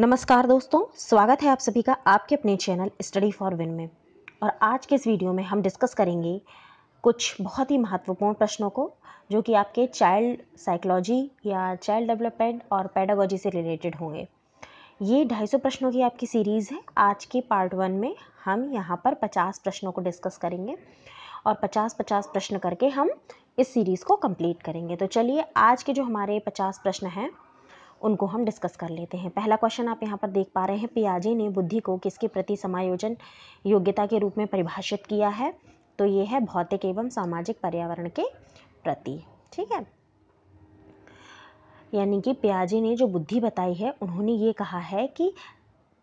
नमस्कार दोस्तों स्वागत है आप सभी का आपके अपने चैनल स्टडी फॉर विन में और आज के इस वीडियो में हम डिस्कस करेंगे कुछ बहुत ही महत्वपूर्ण प्रश्नों को जो कि आपके चाइल्ड साइकोलॉजी या चाइल्ड डेवलपमेंट और पैडागोजी से रिलेटेड होंगे ये ढाई सौ प्रश्नों की आपकी सीरीज़ है आज के पार्ट वन में हम यहाँ पर पचास प्रश्नों को डिस्कस करेंगे और पचास पचास प्रश्न करके हम इस सीरीज़ को कंप्लीट करेंगे तो चलिए आज के जो हमारे पचास प्रश्न हैं उनको हम डिस्कस कर लेते हैं पहला क्वेश्चन आप यहाँ पर देख पा रहे हैं पियाजे ने बुद्धि को किसके प्रति समायोजन योग्यता के रूप में परिभाषित किया है तो ये है भौतिक एवं सामाजिक पर्यावरण के प्रति ठीक है यानी कि पियाजे ने जो बुद्धि बताई है उन्होंने ये कहा है कि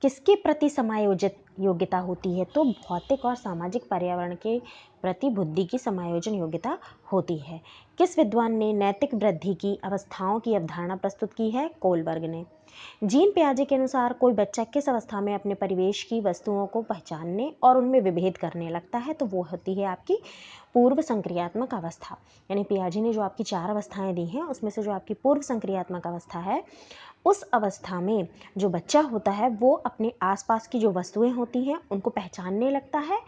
किसके प्रति समायोजित योग्यता होती है तो भौतिक और सामाजिक पर्यावरण के प्रति बुद्धि की समायोजन योग्यता होती है किस विद्वान ने नैतिक वृद्धि की अवस्थाओं की अवधारणा प्रस्तुत की है कोलबर्ग ने जीन प्याजे के अनुसार कोई बच्चा किस अवस्था में अपने परिवेश की वस्तुओं को पहचानने और उनमें विभेद करने लगता है तो वो होती है आपकी पूर्व संक्रियात्मक अवस्था यानी पियाजी ने जो आपकी चार अवस्थाएं दी हैं उसमें से जो आपकी पूर्व संक्रियात्मक अवस्था है उस अवस्था में जो बच्चा होता है वो अपने आसपास की जो वस्तुएँ होती हैं उनको पहचानने लगता है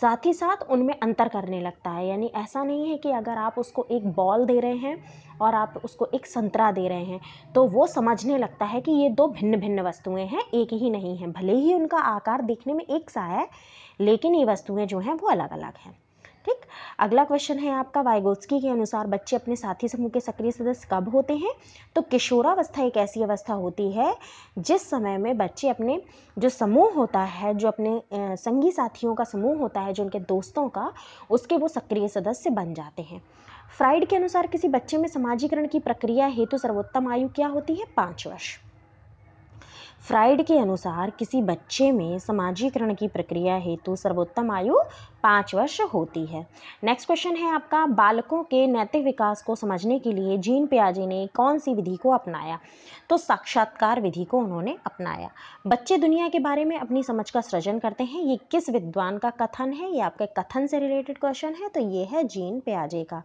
साथ ही साथ उनमें अंतर करने लगता है यानी ऐसा नहीं है कि अगर आप उसको एक बॉल दे रहे हैं और आप उसको एक संतरा दे रहे हैं तो वो समझने लगता है कि ये दो भिन्न भिन्न वस्तुएँ हैं एक ही नहीं हैं भले ही उनका आकार देखने में एक सा है लेकिन ये वस्तुएँ जो हैं वो अलग अलग हैं ठीक अगला क्वेश्चन है आपका वाइगोस्की के अनुसार बच्चे अपने साथी समूह के सक्रिय सदस्य कब होते हैं तो किशोरावस्था एक ऐसी अवस्था होती है जिस समय में बच्चे अपने जो समूह होता है जो अपने संगी साथियों का समूह होता है जो उनके दोस्तों का उसके वो सक्रिय सदस्य बन जाते हैं फ्राइड के अनुसार किसी बच्चे में समाजीकरण की प्रक्रिया हेतु तो सर्वोत्तम आयु क्या होती है पाँच वर्ष फ्राइड के अनुसार किसी बच्चे में समाजीकरण की प्रक्रिया हेतु सर्वोत्तम आयु पाँच वर्ष होती है नेक्स्ट क्वेश्चन है आपका बालकों के नैतिक विकास को समझने के लिए जीन प्याजे ने कौन सी विधि को अपनाया तो साक्षात्कार विधि को उन्होंने अपनाया बच्चे दुनिया के बारे में अपनी समझ का सृजन करते हैं ये किस विद्वान का कथन है ये आपके कथन से रिलेटेड क्वेश्चन है तो ये है जीन प्याजे का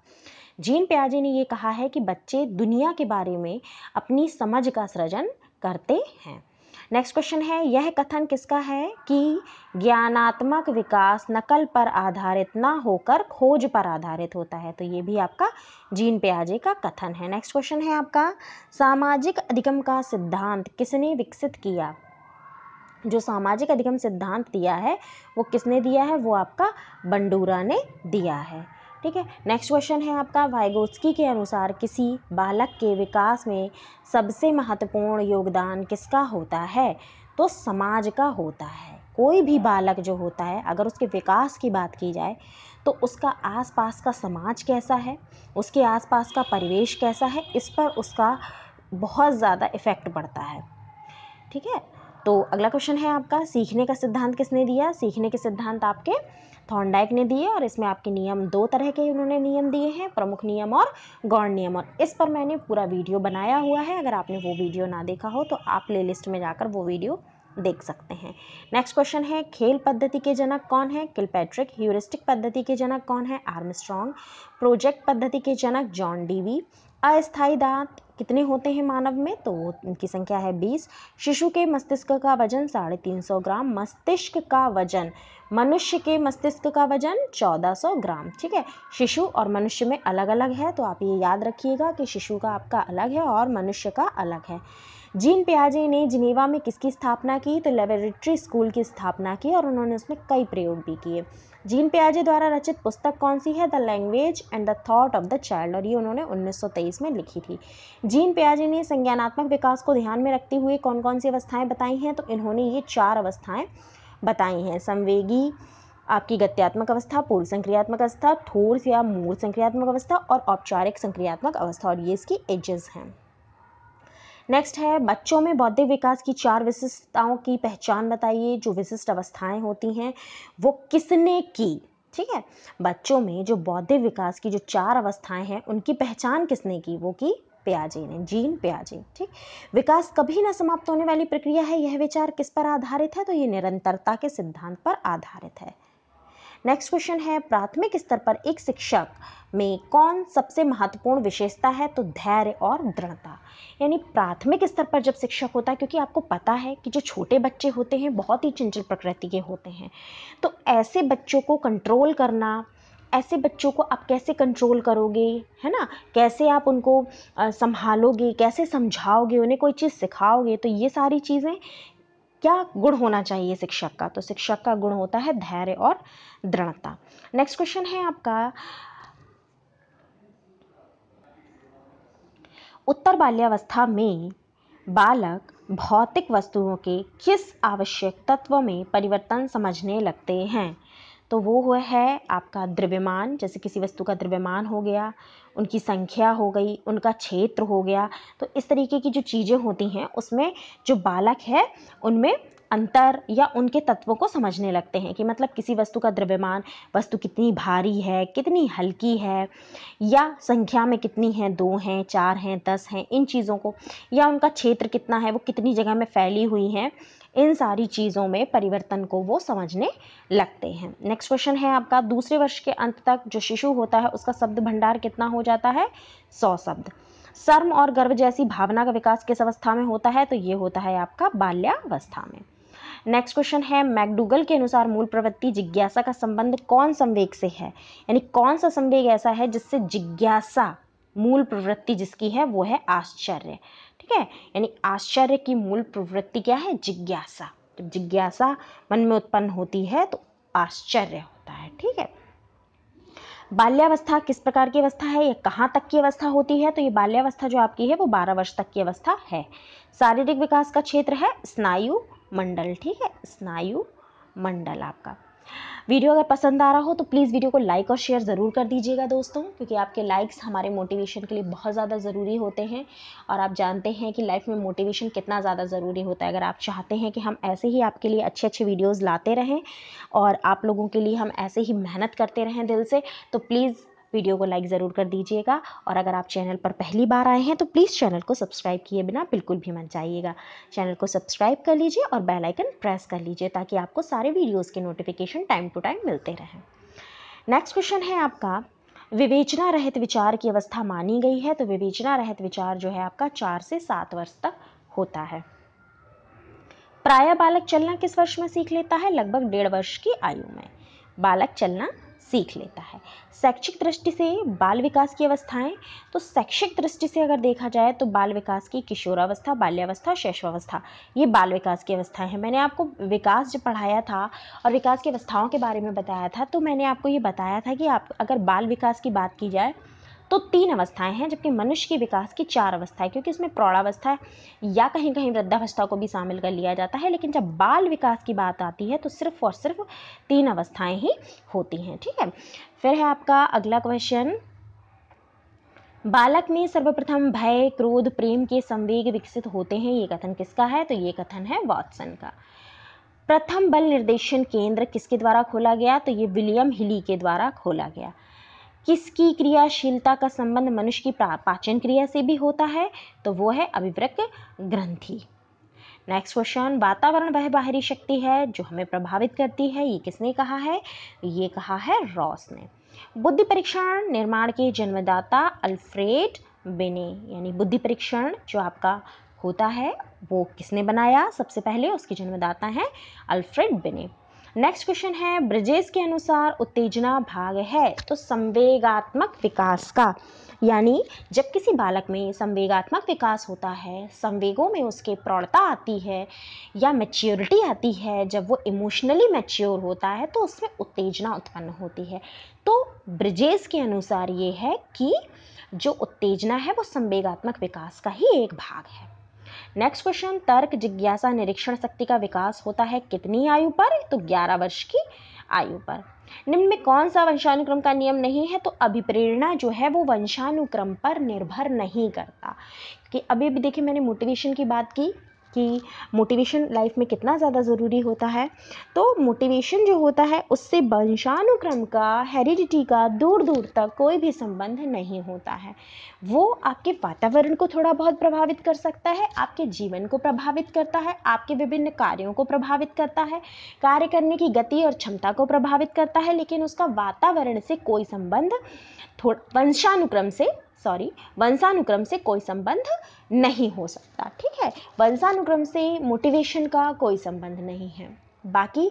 जीन प्याजे ने ये कहा है कि बच्चे दुनिया के बारे में अपनी समझ का सृजन करते हैं नेक्स्ट क्वेश्चन है यह कथन किसका है कि ज्ञानात्मक विकास नकल पर आधारित ना होकर खोज पर आधारित होता है तो ये भी आपका जीन प्याजे का कथन है नेक्स्ट क्वेश्चन है आपका सामाजिक अधिगम का सिद्धांत किसने विकसित किया जो सामाजिक अधिगम सिद्धांत दिया है वो किसने दिया है वो आपका बंडूरा ने दिया है ठीक है नेक्स्ट क्वेश्चन है आपका वाइगोस्की के अनुसार किसी बालक के विकास में सबसे महत्वपूर्ण योगदान किसका होता है तो समाज का होता है कोई भी बालक जो होता है अगर उसके विकास की बात की जाए तो उसका आसपास का समाज कैसा है उसके आसपास का परिवेश कैसा है इस पर उसका बहुत ज़्यादा इफ़ेक्ट पड़ता है ठीक है तो अगला क्वेश्चन है आपका सीखने का सिद्धांत किसने दिया सीखने के सिद्धांत आपके थॉर्नडाइक ने दिए और इसमें आपके नियम दो तरह के उन्होंने नियम दिए हैं प्रमुख नियम और गौण नियम और इस पर मैंने पूरा वीडियो बनाया हुआ है अगर आपने वो वीडियो ना देखा हो तो आप प्ले में जाकर वो वीडियो देख सकते हैं नेक्स्ट क्वेश्चन है खेल पद्धति के जनक कौन है किलपैट्रिक ह्यूरिस्टिक पद्धति के जनक कौन है आर्म प्रोजेक्ट पद्धति के जनक जॉन डीवी अस्थायी दांत कितने होते हैं मानव में तो उनकी संख्या है बीस शिशु के मस्तिष्क का वजन साढ़े तीन सौ ग्राम मस्तिष्क का वजन मनुष्य के मस्तिष्क का वजन चौदह सौ ग्राम ठीक है शिशु और मनुष्य में अलग अलग है तो आप ये याद रखिएगा कि शिशु का आपका अलग है और मनुष्य का अलग है जीन पियाजे ने जिनेवा में किसकी स्थापना की तो लेबोरेटरी स्कूल की स्थापना की और उन्होंने उसमें कई प्रयोग भी किए जीन पियाजे द्वारा रचित पुस्तक कौन सी है the language and the thought of the child और ये उन्होंने 1923 में लिखी थी जीन पियाजे ने संज्ञानात्मक विकास को ध्यान में रखते हुए कौन कौन सी अवस्थाएं बताई हैं तो इन्होंने ये चार अवस्थाएँ बताई हैं संवेगी आपकी गत्यात्मक अवस्था पूर्व संक्रियात्मक अवस्था थोर या मूल संक्रियात्मक अवस्था और औपचारिक संक्रियात्मक अवस्था और ये इसकी एजेस हैं नेक्स्ट है बच्चों में बौद्धिक विकास की चार विशिष्टताओं की पहचान बताइए जो विशिष्ट अवस्थाएं होती हैं वो किसने की ठीक है बच्चों में जो बौद्धिक विकास की जो चार अवस्थाएं हैं उनकी पहचान किसने की वो की प्याजे ने जीन प्याजे ठीक विकास कभी ना समाप्त होने वाली प्रक्रिया है यह विचार किस पर आधारित है तो ये निरंतरता के सिद्धांत पर आधारित है नेक्स्ट क्वेश्चन है प्राथमिक स्तर पर एक शिक्षक में कौन सबसे महत्वपूर्ण विशेषता है तो धैर्य और दृढ़ता यानी प्राथमिक स्तर पर जब शिक्षक होता है क्योंकि आपको पता है कि जो छोटे बच्चे होते हैं बहुत ही चंचल प्रकृति के होते हैं तो ऐसे बच्चों को कंट्रोल करना ऐसे बच्चों को आप कैसे कंट्रोल करोगे है ना कैसे आप उनको संभालोगे कैसे समझाओगे उन्हें कोई चीज़ सिखाओगे तो ये सारी चीज़ें क्या गुण होना चाहिए शिक्षक का तो शिक्षक का गुण होता है धैर्य और दृढ़ता नेक्स्ट क्वेश्चन है आपका उत्तर बाल्यावस्था में बालक भौतिक वस्तुओं के किस आवश्यक तत्व में परिवर्तन समझने लगते हैं तो वो हुआ है आपका द्रव्यमान जैसे किसी वस्तु का द्रव्यमान हो गया उनकी संख्या हो गई उनका क्षेत्र हो गया तो इस तरीके की जो चीज़ें होती हैं उसमें जो बालक है उनमें अंतर या उनके तत्वों को समझने लगते हैं कि मतलब किसी वस्तु का द्रव्यमान वस्तु कितनी भारी है कितनी हल्की है या संख्या में कितनी है दो हैं चार हैं दस हैं इन चीज़ों को या उनका क्षेत्र कितना है वो कितनी जगह में फैली हुई हैं इन सारी चीज़ों में परिवर्तन को वो समझने लगते हैं नेक्स्ट क्वेश्चन है आपका दूसरे वर्ष के अंत तक जो शिशु होता है उसका शब्द भंडार कितना हो जाता है सौ शब्द शर्म और गर्व जैसी भावना का विकास किस अवस्था में होता है तो ये होता है आपका बाल्यावस्था में नेक्स्ट क्वेश्चन है मैकडूगल के अनुसार मूल प्रवृत्ति जिज्ञासा का संबंध कौन संवेग से है यानी कौन सा संवेग ऐसा है जिससे जिज्ञासा मूल प्रवृत्ति जिसकी है वो है आश्चर्य ठीक है यानी आश्चर्य की मूल प्रवृत्ति क्या है जिज्ञासा जब जिज्ञासा मन में उत्पन्न होती है तो आश्चर्य होता है ठीक है बाल्यावस्था किस प्रकार की अवस्था है ये कहाँ तक की अवस्था होती है तो ये बाल्यावस्था जो आपकी है वो बारह वर्ष तक की अवस्था है शारीरिक विकास का क्षेत्र है स्नायु मंडल ठीक है स्नायु मंडल आपका वीडियो अगर पसंद आ रहा हो तो प्लीज़ वीडियो को लाइक और शेयर ज़रूर कर दीजिएगा दोस्तों क्योंकि आपके लाइक्स हमारे मोटिवेशन के लिए बहुत ज़्यादा ज़रूरी होते हैं और आप जानते हैं कि लाइफ में मोटिवेशन कितना ज़्यादा ज़रूरी होता है अगर आप चाहते हैं कि हम ऐसे ही आपके लिए अच्छे अच्छे वीडियोज़ लाते रहें और आप लोगों के लिए हम ऐसे ही मेहनत करते रहें दिल से तो प्लीज़ वीडियो को लाइक ज़रूर कर दीजिएगा और अगर आप चैनल पर पहली बार आए हैं तो प्लीज़ चैनल को सब्सक्राइब किए बिना बिल्कुल भी मन जाइएगा चैनल को सब्सक्राइब कर लीजिए और बेलाइकन प्रेस कर लीजिए ताकि आपको सारे वीडियोज़ के नोटिफिकेशन टाइम टू टाइम मिलते रहें नेक्स्ट क्वेश्चन है आपका विवेचना रहित विचार की अवस्था मानी गई है तो विवेचना रहित विचार जो है आपका चार से सात वर्ष तक होता है प्राय बालक चलना किस वर्ष में सीख लेता है लगभग डेढ़ वर्ष की आयु में बालक चलना सीख लेता है शैक्षिक दृष्टि से बाल विकास की अवस्थाएं तो शैक्षिक दृष्टि से अगर देखा जाए तो बाल विकास की किशोरावस्था बाल्यावस्था शैशवावस्था ये बाल विकास की अवस्थाएं हैं मैंने आपको विकास जो पढ़ाया था और विकास की अवस्थाओं के बारे में बताया था तो मैंने आपको ये बताया था कि आप अगर बाल विकास की बात की जाए तो तीन अवस्थाएं हैं जबकि मनुष्य के विकास की चार अवस्थाएं क्योंकि इसमें प्रौढ़ावस्था या कहीं कहीं वृद्धावस्था को भी शामिल कर लिया जाता है लेकिन जब बाल विकास की बात आती है तो सिर्फ और सिर्फ तीन अवस्थाएँ ही होती हैं ठीक है फिर है आपका अगला क्वेश्चन बालक में सर्वप्रथम भय क्रोध प्रेम के संवेग विकसित होते हैं ये कथन किसका है तो ये कथन है वॉटसन का प्रथम बल निर्देशन केंद्र किसके द्वारा खोला गया तो ये विलियम हिली के द्वारा खोला गया किसकी क्रियाशीलता का संबंध मनुष्य की पाचन क्रिया से भी होता है तो वो है अभिवृक ग्रंथि नेक्स्ट क्वेश्चन वातावरण वह बाहरी शक्ति है जो हमें प्रभावित करती है ये किसने कहा है ये कहा है रॉस ने बुद्धि परीक्षण निर्माण के जन्मदाता अल्फ्रेड बेने यानी बुद्धि परीक्षण जो आपका होता है वो किसने बनाया सबसे पहले उसके जन्मदाता हैं अल्फ्रेड बेने नेक्स्ट क्वेश्चन है ब्रजेश के अनुसार उत्तेजना भाग है तो संवेगात्मक विकास का यानी जब किसी बालक में संवेगात्मक विकास होता है संवेगों में उसके प्रौढ़ता आती है या मैच्योरिटी आती है जब वो इमोशनली मैच्योर होता है तो उसमें उत्तेजना उत्पन्न होती है तो ब्रिजेस के अनुसार ये है कि जो उत्तेजना है वो संवेगात्मक विकास का ही एक भाग है नेक्स्ट क्वेश्चन तर्क जिज्ञासा निरीक्षण शक्ति का विकास होता है कितनी आयु पर तो 11 वर्ष की आयु पर निम्न में कौन सा वंशानुक्रम का नियम नहीं है तो अभिप्रेरणा जो है वो वंशानुक्रम पर निर्भर नहीं करता कि अभी भी देखिए मैंने मोटिवेशन की बात की कि मोटिवेशन लाइफ में कितना ज़्यादा ज़रूरी होता है तो मोटिवेशन जो होता है उससे वंशानुक्रम का हेरिडिटी का दूर दूर तक कोई भी संबंध नहीं होता है वो आपके वातावरण को थोड़ा बहुत प्रभावित कर सकता है आपके जीवन को प्रभावित करता है आपके विभिन्न कार्यों को प्रभावित करता है कार्य करने की गति और क्षमता को प्रभावित करता है लेकिन उसका वातावरण से कोई संबंध थोड़ा वंशानुक्रम से सॉरी वंशानुक्रम से कोई संबंध नहीं हो सकता ठीक है वंशानुक्रम से मोटिवेशन का कोई संबंध नहीं है बाकी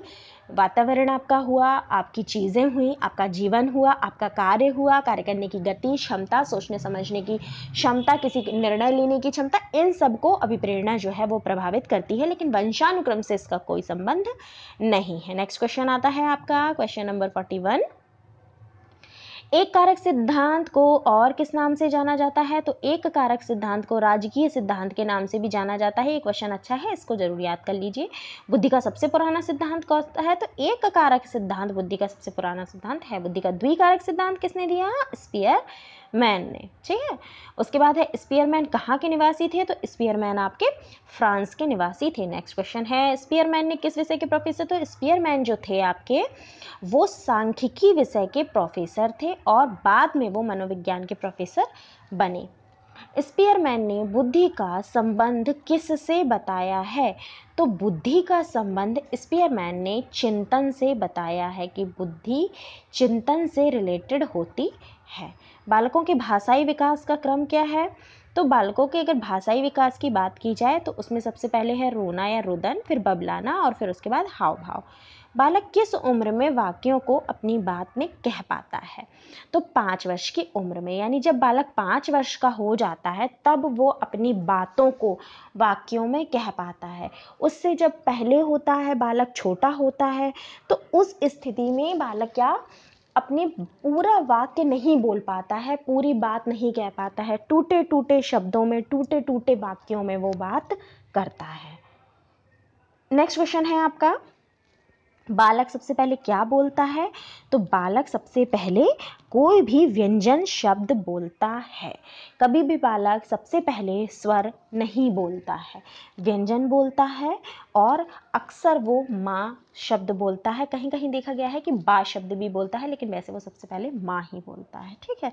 वातावरण आपका हुआ आपकी चीज़ें हुई आपका जीवन हुआ आपका कार्य हुआ कार्य करने की गति क्षमता सोचने समझने की क्षमता किसी निर्णय लेने की क्षमता इन सबको अभिप्रेरणा जो है वो प्रभावित करती है लेकिन वंशानुक्रम से इसका कोई संबंध नहीं है नेक्स्ट क्वेश्चन आता है आपका क्वेश्चन नंबर फोर्टी वन एक कारक सिद्धांत को और किस नाम से जाना जाता है तो एक कारक सिद्धांत को राजकीय सिद्धांत के नाम से भी जाना जाता है एक क्वेश्चन अच्छा है इसको जरूर याद कर लीजिए बुद्धि का सबसे पुराना सिद्धांत कौन सा है तो एक कारक सिद्धांत बुद्धि का सबसे पुराना सिद्धांत है बुद्धि का द्विकारक सिद्धांत किसने दिया स्पीयर मैन ने ठीक है उसके बाद है स्पीयरमैन कहाँ के निवासी थे तो स्पीयरमैन आपके फ्रांस के निवासी थे नेक्स्ट क्वेश्चन है स्पीयरमैन ने किस विषय के प्रोफेसर तो स्पीयरमैन जो थे आपके वो सांख्यिकी विषय के प्रोफेसर थे और बाद में वो मनोविज्ञान के प्रोफेसर बने स्पीयरमैन ने बुद्धि का संबंध किस से बताया है तो बुद्धि का संबंध स्पीयरमैन ने चिंतन से बताया है कि बुद्धि चिंतन से रिलेटेड होती है बालकों के भाषाई विकास का क्रम क्या है तो बालकों के अगर भाषाई विकास की बात की जाए तो उसमें सबसे पहले है रोना या रुदन फिर बबलाना और फिर उसके बाद हाव भाव बालक किस उम्र में वाक्यों को अपनी बात में कह पाता है तो पाँच वर्ष की उम्र में यानी जब बालक पाँच वर्ष का हो जाता है तब वो अपनी बातों को वाक्यों में कह पाता है उससे जब पहले होता है बालक छोटा होता है तो उस स्थिति में बालक क्या अपने पूरा वाक्य नहीं बोल पाता है पूरी बात नहीं कह पाता है टूटे टूटे शब्दों में टूटे टूटे वाक्यों में वो बात करता है नेक्स्ट क्वेश्चन है आपका बालक सबसे पहले क्या बोलता है तो बालक सबसे पहले कोई भी व्यंजन शब्द बोलता है कभी भी बालक सबसे पहले स्वर नहीं बोलता है व्यंजन बोलता है और अक्सर वो माँ शब्द बोलता है कहीं कहीं देखा गया है कि बा शब्द भी बोलता है लेकिन वैसे वो सबसे पहले माँ ही बोलता है ठीक है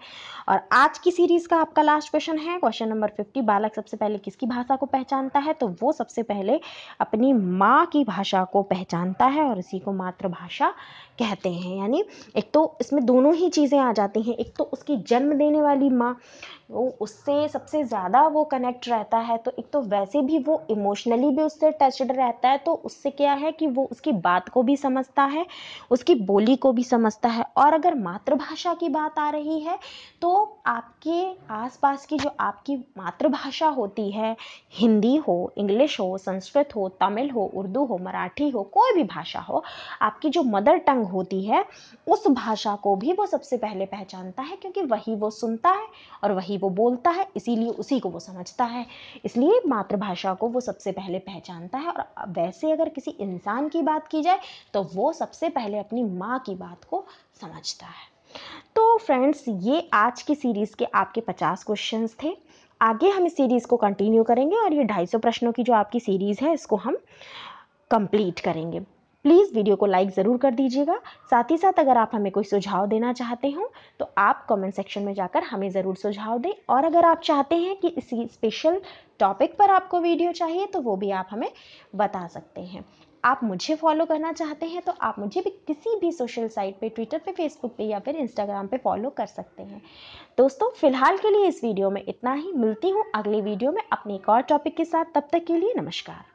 और आज की सीरीज़ का आपका लास्ट क्वेश्चन है क्वेश्चन नंबर फिफ्टी बालक सबसे पहले किसकी भाषा को पहचानता है तो वो सबसे पहले अपनी माँ की भाषा को पहचानता है और इसी को मातृभाषा कहते हैं यानी एक तो इसमें दोनों ही चीज़ें आ जाती हैं एक तो उसकी जन्म देने वाली माँ वो उससे सबसे ज़्यादा वो कनेक्ट रहता है तो एक तो वैसे भी वो इमोशनली भी उससे टचड रहता है तो उससे क्या है कि वो उसकी बात को भी समझता है उसकी बोली को भी समझता है और अगर मातृभाषा की बात आ रही है तो आपके आसपास की जो आपकी मातृभाषा होती है हिंदी हो इंग्लिश हो संस्कृत हो तमिल हो उर्दू हो मराठी हो कोई भी भाषा हो आपकी जो मदर टंग मांग होती है उस भाषा को भी वो सबसे पहले पहचानता है क्योंकि वही वो सुनता है और वही वो बोलता है इसीलिए उसी को वो समझता है इसलिए मातृभाषा को वो सबसे पहले पहचानता है और वैसे अगर किसी इंसान की बात की जाए तो वो सबसे पहले अपनी माँ की बात को समझता है तो फ्रेंड्स ये आज की सीरीज़ के आपके पचास क्वेश्चंस थे आगे हम इस सीरीज़ को कंटिन्यू करेंगे और ये ढाई सौ प्रश्नों की जो आपकी सीरीज़ है इसको हम कंप्लीट करेंगे प्लीज़ वीडियो को लाइक ज़रूर कर दीजिएगा साथ ही साथ अगर आप हमें कोई सुझाव देना चाहते हो तो आप कमेंट सेक्शन में जाकर हमें ज़रूर सुझाव दें और अगर आप चाहते हैं कि इसी स्पेशल टॉपिक पर आपको वीडियो चाहिए तो वो भी आप हमें बता सकते हैं आप मुझे फॉलो करना चाहते हैं तो आप मुझे भी किसी भी सोशल साइट पे ट्विटर पे फेसबुक पे या फिर इंस्टाग्राम पे फॉलो कर सकते हैं दोस्तों फिलहाल के लिए इस वीडियो में इतना ही मिलती हूँ अगले वीडियो में अपने एक और टॉपिक के साथ तब तक के लिए नमस्कार